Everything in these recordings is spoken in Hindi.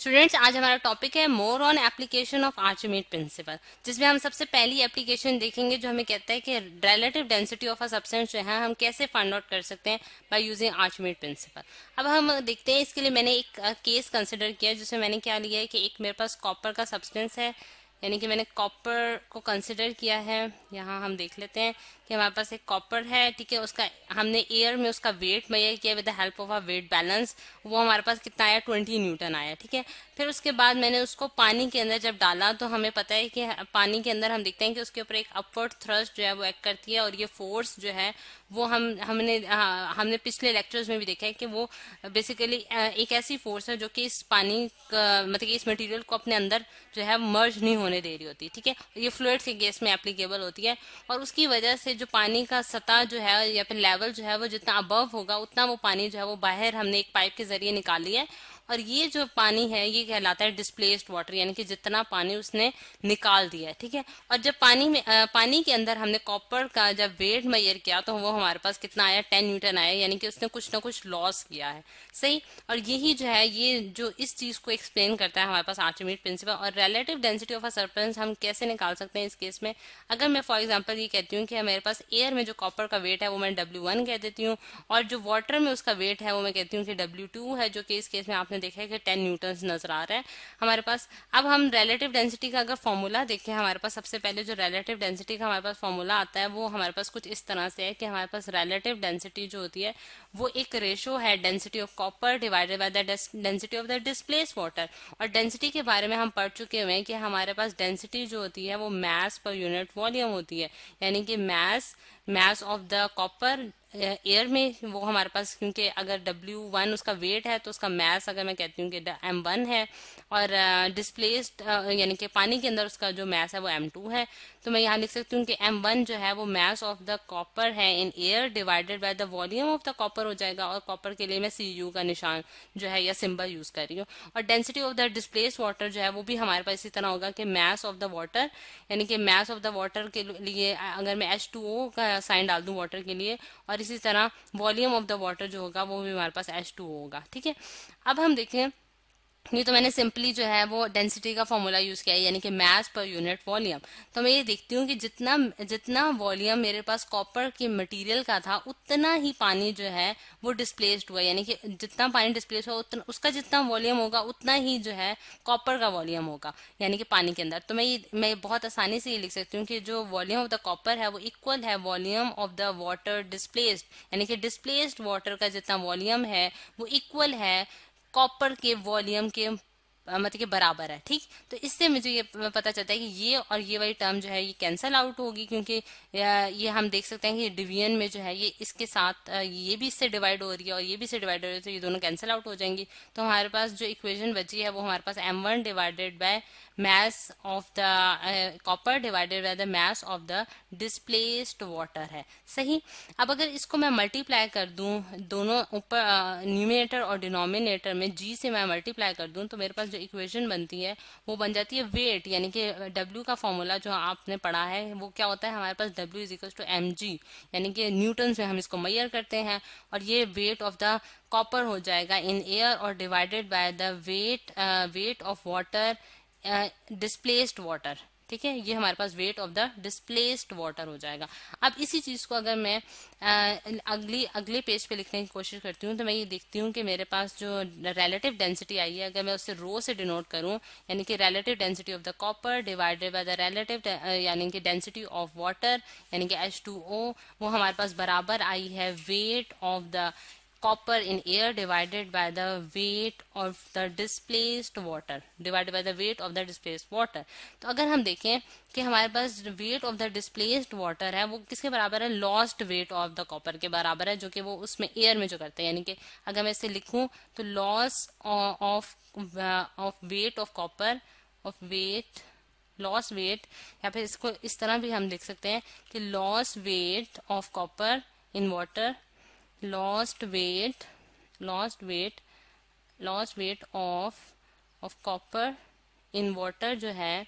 स्टूडेंट्स आज हमारा टॉपिक है more on application of Archimedes principle जिसमें हम सबसे पहली एप्लीकेशन देखेंगे जो हमें कहता है कि relative density of a substance जो है हम कैसे फाइंड आउट कर सकते हैं बाय यूजिंग आर्चमेट प्रिंसिपल अब हम देखते हैं इसके लिए मैंने एक केस कंसिडर किया जिसमें मैंने क्या लिया है कि एक मेरे पास कॉपर का सब्सटेंस है यानी कि मैंने कॉपर को कंसिडर किया है यहाँ हम देख लेते हैं कि हमारे पास एक कॉपर है ठीक है उसका हमने एयर में उसका वेट मैयर किया with the help of a weight balance वो हमारे पास कितना आया ट्वेंटी न्यूटन आया ठीक है फिर उसके बाद मैंने उसको पानी के अंदर जब डाला तो हमें पता है कि पानी के अंदर हम देखते हैं कि उसके ऊपर एक अपवर्ड थ्रस्ट जो है वो एक्ट करती है और ये फोर्स जो है वो हम हमने हाँ, हमने पिछले लेक्चर्स में भी देखा है कि वो बेसिकली एक ऐसी फोर्स है जो कि इस पानी मतलब इस मटेरियल को अपने अंदर जो है मर्ज नहीं होने होने दे रही होती है ठीक है ये फ्लूड के केस में एप्लीकेबल होती है और उसकी वजह से जो पानी का सतह जो है या फिर लेवल जो है वो जितना अबव होगा उतना वो पानी जो है वो बाहर हमने एक पाइप के जरिए निकाली है और ये जो पानी है ये कहलाता है डिस्प्लेस्ड वाटर यानी कि जितना पानी उसने निकाल दिया है ठीक है और जब पानी में आ, पानी के अंदर हमने कॉपर का जब वेट मैयर किया तो वो हमारे पास कितना आया टेन न्यूटन आया यानी कि उसने कुछ ना कुछ लॉस किया है सही और यही जो है ये जो इस चीज को एक्सप्लेन करता है हमारे पास आर्टिमेट प्रिंसिपल और relative density of a surface हम कैसे निकाल सकते हैं इस केस में अगर मैं फॉर एग्जाम्पल ये कहती हूँ कि मेरे पास एयर में जो कॉपर का वेट है वो मैं डब्ल्यू कह देती हूँ और जो वाटर में उसका वेट है वो मैं कहती हूँ कि डब्ल्यू है जो कि इस केस में आपने आपने देखा है कि टेन न्यूटन नजर आ रहा है हमारे पास अब हम रेलेटिव डेंसिटी का अगर फॉर्मूला देखें हमारे पास सबसे पहले जो रेलेटिव डेंसिटी का हमारे पास फॉर्मूला आता है वो हमारे पास कुछ इस तरह से है कि हमारे पास रेलेटिव डेंसिटी जो होती है वो एक रेशो है density of copper divided by the density of the displace water और डेंसिटी के बारे में हम पढ़ चुके हुए हैं कि हमारे पास डेंसिटी जो होती है वो मैथ पर यूनिट वॉल्यूम होती है यानी कि mass mass of the copper air में वो हमारे पास क्योंकि अगर डब्ल्यू वन उसका वेट है तो उसका मैस अगर मैं कहती हूँ कि एम वन है और डिस्प्लेस्ड यानी कि पानी के अंदर उसका जो मैस है वो एम टू है तो मैं यहाँ लिख सकती हूँ कि एम वन जो है वो मैस ऑफ द कॉपर है in air divided by the volume of the copper हो जाएगा और कॉपर के लिए मैं सी यू का निशान जो है या सिम्बल यूज कर रही हूँ और density of the displace water जो है वो भी हमारे पास इसी तरह होगा कि मैस ऑफ द वाटर यानी कि मैस ऑफ द वाटर के लिए अगर मैं एच टू ओ का साइन डाल दूँ वाटर के लिए और इसी तरह वॉल्यूम ऑफ द वाटर जो होगा वो भी हमारे पास एच टू होगा ठीक है अब हम देखें ये तो मैंने सिंपली जो है वो डेंसिटी का फॉर्मूला यूज किया है यानी कि मैथ पर यूनिट वॉल्यूम तो मैं ये देखती हूँ कि जितना जितना वॉल्यूम मेरे पास कॉपर के मटेरियल का था उतना ही पानी जो है वो डिस्प्लेस्ड हुआ यानी कि जितना पानी डिस्प्लेस हुआ उतना उसका जितना वॉल्यूम होगा उतना ही जो है कॉपर का वॉल्यूम होगा यानी कि पानी के अंदर तो मैं ये मैं बहुत आसानी से ये लिख सकती हूँ कि जो वॉल्यूम ऑफ द कॉपर है वो इक्वल है volume of the water displaced यानी कि डिस्प्लेस्ड वाटर का जितना वॉल्यूम है वो इक्वल है कॉपर के वॉल्यूम के मतलब कि बराबर है ठीक तो इससे मुझे ये पता चलता है कि ये और ये वाली टर्म जो है ये कैंसिल आउट होगी क्योंकि ये हम देख सकते हैं कि डिवीजन में जो है ये इसके साथ ये भी इससे डिवाइड हो रही है और ये भी इससे डिवाइड हो रही है तो ये दोनों कैंसल आउट हो जाएंगी तो हमारे पास जो इक्वेशन बची है वो हमारे पास M one divided by mass of the copper divided by the mass of the displaced water है सही अब अगर इसको मैं मल्टीप्लाई कर दूं दोनों ऊपर न्यूमिनेटर और डिनोमिनेटर में जी से मैं मल्टीप्लाई कर दूं तो मेरे पास जो इक्वेशन बनती है वो बन जाती है वेट यानी कि डब्ल्यू का फॉर्मूला जो आपने पढ़ा है वो क्या होता है हमारे पास W is equal to M G यानी कि न्यूटन में हम इसको मैयर करते हैं और ये वेट ऑफ द कॉपर हो जाएगा इन एयर और divided by the weight weight of water displaced water ठीक है ये हमारे पास weight of the displaced water हो जाएगा अब इसी चीज को अगर मैं आ, अगली अगले पेज पे लिखने की कोशिश करती हूँ तो मैं ये देखती हूँ कि मेरे पास जो रिलेटिव डेंसिटी आई है अगर मैं उसे रो से डिनोट करूँ यानी कि relative density of the copper divided by the relative यानी कि डेंसिटी ऑफ वाटर यानी कि एच वो हमारे पास बराबर आई है weight of the copper in air divided by the weight of the displaced water divided by the weight of the displaced water to agar hum dekhe ki hamare paas weight of the displaced water hai wo kiske barabar hai lost weight of the copper ke barabar hai jo ki wo usme air mein jo karte हैं yani ki agar main ise likhu to loss of of weight of copper of weight loss weight या फिर इसको इस तरह भी हम देख सकते हैं कि loss weight of copper in water lost weight lost weight lost weight of of copper in water जो है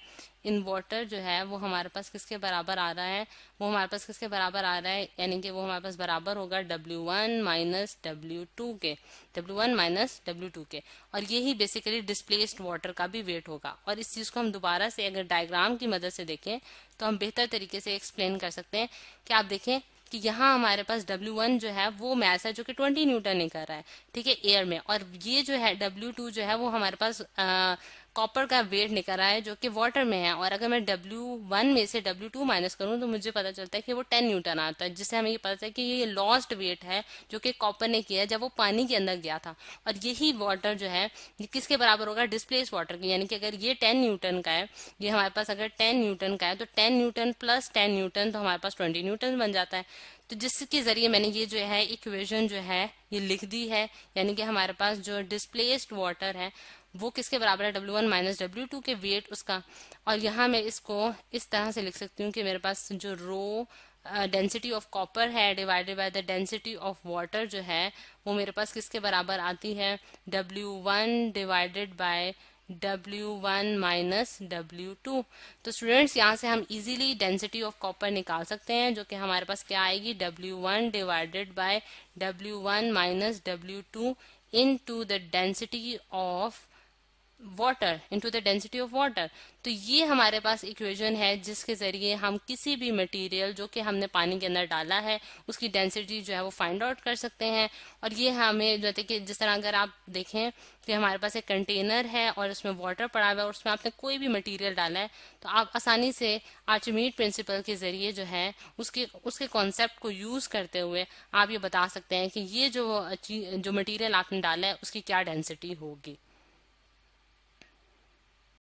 इन्वर्टर जो है वो हमारे पास किसके बराबर आ रहा है वो हमारे पास किसके बराबर आ रहा है यानी कि वो हमारे पास बराबर होगा W one minus W two के W one minus W two के और यही बेसिकली डिस्प्लेस्ड वाटर का भी वेट होगा और इस चीज़ को हम दोबारा से अगर डायग्राम की मदद से देखें तो हम बेहतर तरीके से एक्सप्लेन कर सकते हैं कि आप देखें कि यहाँ हमारे पास W1 जो है वो मैस है जो कि 20 न्यूटन कर रहा है ठीक है एयर में और ये जो है W2 जो है वो हमारे पास कॉपर का वेट निकल रहा है जो कि वाटर में है और अगर मैं डब्ल्यू वन में से डब्ल्यू टू माइनस करूँ तो मुझे पता चलता है कि वो टेन न्यूटन आता है जिससे हमें ये पता है कि ये लॉस्ट वेट है जो कि कॉपर ने किया है जब वो पानी के अंदर गया था और यही वाटर जो है ये किसके बराबर होगा डिस्प्लेस वाटर की यानी कि अगर ये टेन न्यूटन का है ये हमारे पास अगर टेन न्यूटन का है तो ten newton plus ten newton तो हमारे पास ट्वेंटी न्यूटन बन जाता है तो जिसके ज़रिए मैंने ये जो है इक्वेशन जो है ये लिख दी है यानी कि हमारे पास जो डिस्प्लेस्ड वाटर है वो किसके बराबर है W one minus W two के वेट उसका और यहाँ मैं इसको इस तरह से लिख सकती हूँ कि मेरे पास जो रो डेंसिटी ऑफ कॉपर है divided by the density of water जो है वो मेरे पास किसके बराबर आती है W one divided by W one minus W two तो स्टूडेंट्स यहाँ से हम इजीली डेंसिटी ऑफ कॉपर निकाल सकते हैं जो कि हमारे पास क्या आएगी W one divided by W one minus W two into the density of water into the density of water तो ये हमारे पास इक्वेशन है जिसके जरिए हम किसी भी मटेरियल जो कि हमने पानी के अंदर डाला है उसकी डेंसिटी जो है वो फाइंड आउट कर सकते हैं और ये हमें जो है कि जिस तरह अगर आप देखें कि हमारे पास एक कंटेनर है और उसमें वाटर पड़ा हुआ है और उसमें आपने कोई भी मटीरियल डाला है तो आप आसानी से आर्चमीट प्रिंसिपल के जरिए जो है उसके उसके कॉन्सेप्ट को यूज़ करते हुए आप ये बता सकते हैं कि ये जो जो मटीरियल आपने डाला है उसकी क्या डेंसिटी होगी